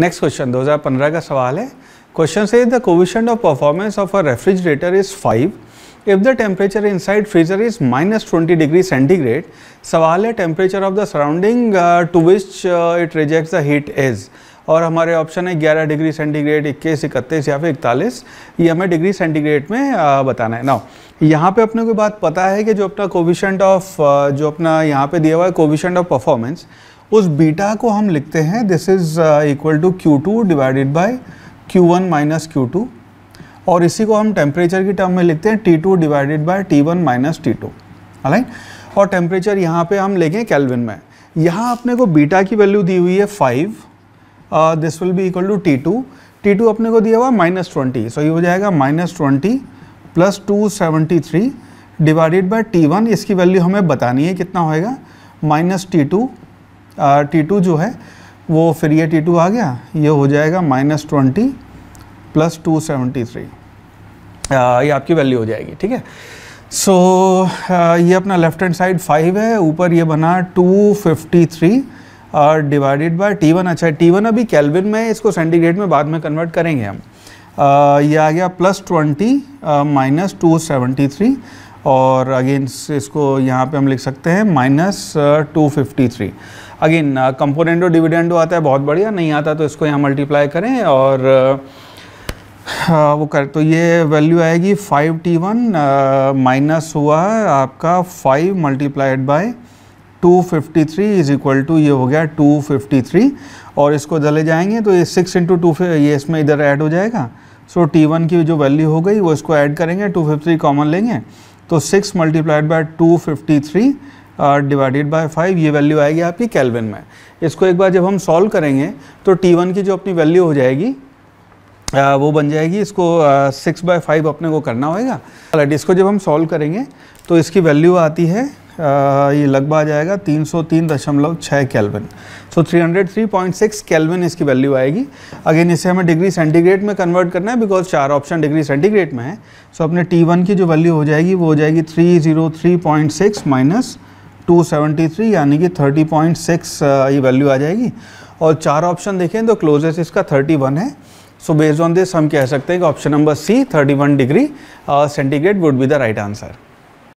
next question 2015 का सवाल है question says the coefficient of performance of a refrigerator is five if the temperature inside freezer is minus twenty degree centigrade सवाल है temperature of the surrounding to which it reject the heat is और हमारे option है 11 degree centigrade इक्कीस इकतीस या फिर इकतालीस ये हमें डिग्री सेंटीग्रेड में uh, बताना है ना यहाँ पे अपने को बात पता है कि जो अपना कोविशंट ऑफ uh, जो अपना यहाँ पे दिया हुआ है कोविशंट ऑफ परफॉर्मेंस उस बीटा को हम लिखते हैं this is equal to Q two divided by Q one minus Q two और इसी को हम टेम्परेचर की टर्म में लिखते हैं T two divided by T one minus T two right और टेम्परेचर यहाँ पे हम लेंगे कैलविन में यहाँ अपने को बीटा की वैल्यू दी हुई है five this will be equal to T two T two अपने को दिया हुआ माइनस ट्वेंटी सो ये हो जाएगा minus twenty plus two seventy three divided by T one इसकी वैल्यू हमें बतानी है कितना होएगा minus T two T two जो है वो फिर ये टी टू आ गया ये हो जाएगा minus twenty plus two seventy three ये आपकी वैल्यू हो जाएगी ठीक है सो ये अपना लेफ्ट हैंड साइड फाइव है ऊपर ये बना टू फिफ्टी थ्री और डिवाइडेड बाय टी वन अच्छा टी वन अभी कैलविन में इसको सेंटीग्रेड में बाद में कन्वर्ट करेंगे हम uh, ये आ गया plus twenty minus two seventy three और अगेन इसको यहाँ पे हम लिख सकते हैं minus two fifty three again componendo dividendo आता है बहुत बढ़िया नहीं आता तो इसको यहाँ मल्टीप्लाई करें और uh, uh, वो कर तो ये वैल्यू आएगी फाइव टी वन माइनस हुआ है आपका five multiplied by two fifty three is equal to ये हो गया टू फिफ्टी थ्री और इसको जले जाएंगे तो ये सिक्स इंटू टू ये इसमें इधर ऐड हो जाएगा सो so, टी वन की जो वैल्यू हो गई वो इसको ऐड करेंगे टू फिफ्टी कॉमन लेंगे तो six multiplied by two fifty three divided by five ये वैल्यू आएगी आपकी कैलविन में इसको एक बार जब हम सॉल्व करेंगे तो टी वन की जो अपनी वैल्यू हो जाएगी आ, uh, वो बन जाएगी इसको सिक्स बाय फाइव अपने को करना होगा इसको जब हम सॉल्व करेंगे तो इसकी वैल्यू आती है ये लगभग आ जाएगा 303.6 केल्विन सो 303.6 केल्विन इसकी वैल्यू आएगी अगेन इसे हमें डिग्री सेंटीग्रेड में कन्वर्ट करना है बिकॉज चार ऑप्शन डिग्री सेंटीग्रेड में है सो so, अपने T1 की जो वैल्यू हो जाएगी वो हो जाएगी 303.6 माइनस टू यानी कि 30.6 ये वैल्यू आ जाएगी और चार ऑप्शन देखें तो क्लोजेस्ट इसका 31 है सो बेस्ड ऑन दिस हम कह सकते हैं कि option number C 31 degree centigrade would be the right answer